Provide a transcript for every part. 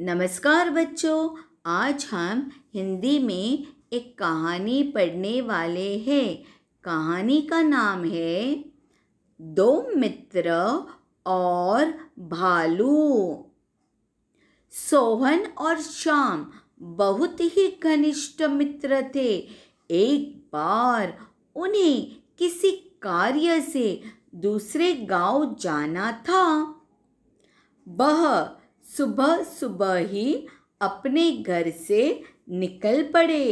नमस्कार बच्चों आज हम हिंदी में एक कहानी पढ़ने वाले हैं कहानी का नाम है दो मित्र और भालू सोहन और श्याम बहुत ही घनिष्ठ मित्र थे एक बार उन्हें किसी कार्य से दूसरे गांव जाना था वह सुबह सुबह ही अपने घर से निकल पड़े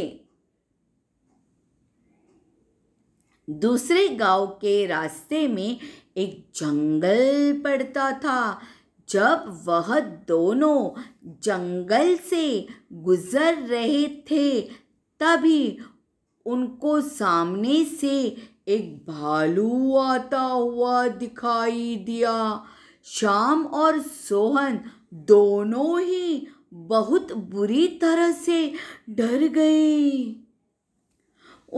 दूसरे गांव के रास्ते में एक जंगल पड़ता था जब वह दोनों जंगल से गुजर रहे थे तभी उनको सामने से एक भालू आता हुआ दिखाई दिया शाम और सोहन दोनों ही बहुत बुरी तरह से डर गए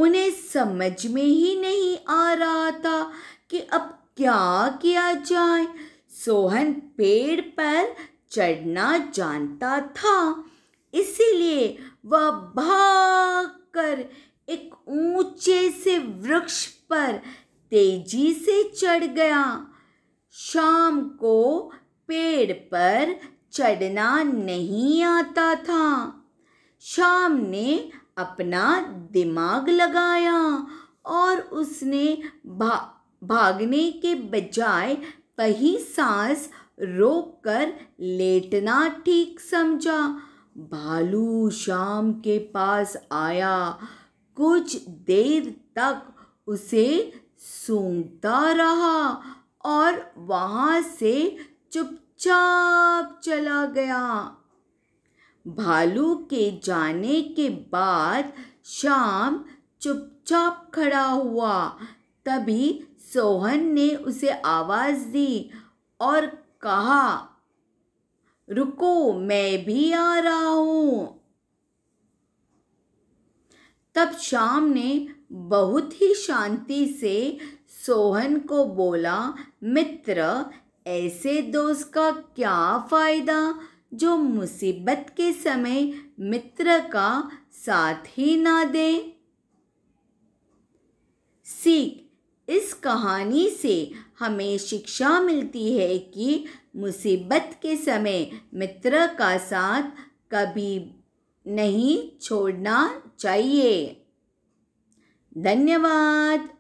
उन्हें समझ में ही नहीं आ रहा था कि अब क्या किया जाए सोहन पेड़ पर चढ़ना जानता था इसीलिए वह भाग कर एक ऊंचे से वृक्ष पर तेजी से चढ़ गया शाम को पेड़ पर चढ़ना नहीं आता था शाम ने अपना दिमाग लगाया और उसने भा भागने के बजाय वही सांस रोक कर लेटना ठीक समझा भालू शाम के पास आया कुछ देर तक उसे सूंघता रहा और वहाँ से चुप चुपचाप चला गया भालू के जाने के बाद शाम चुपचाप खड़ा हुआ तभी सोहन ने उसे आवाज़ दी और कहा रुको मैं भी आ रहा हूँ तब शाम ने बहुत ही शांति से सोहन को बोला मित्र ऐसे दोस्त का क्या फ़ायदा जो मुसीबत के समय मित्र का साथ ही ना दे सीख इस कहानी से हमें शिक्षा मिलती है कि मुसीबत के समय मित्र का साथ कभी नहीं छोड़ना चाहिए धन्यवाद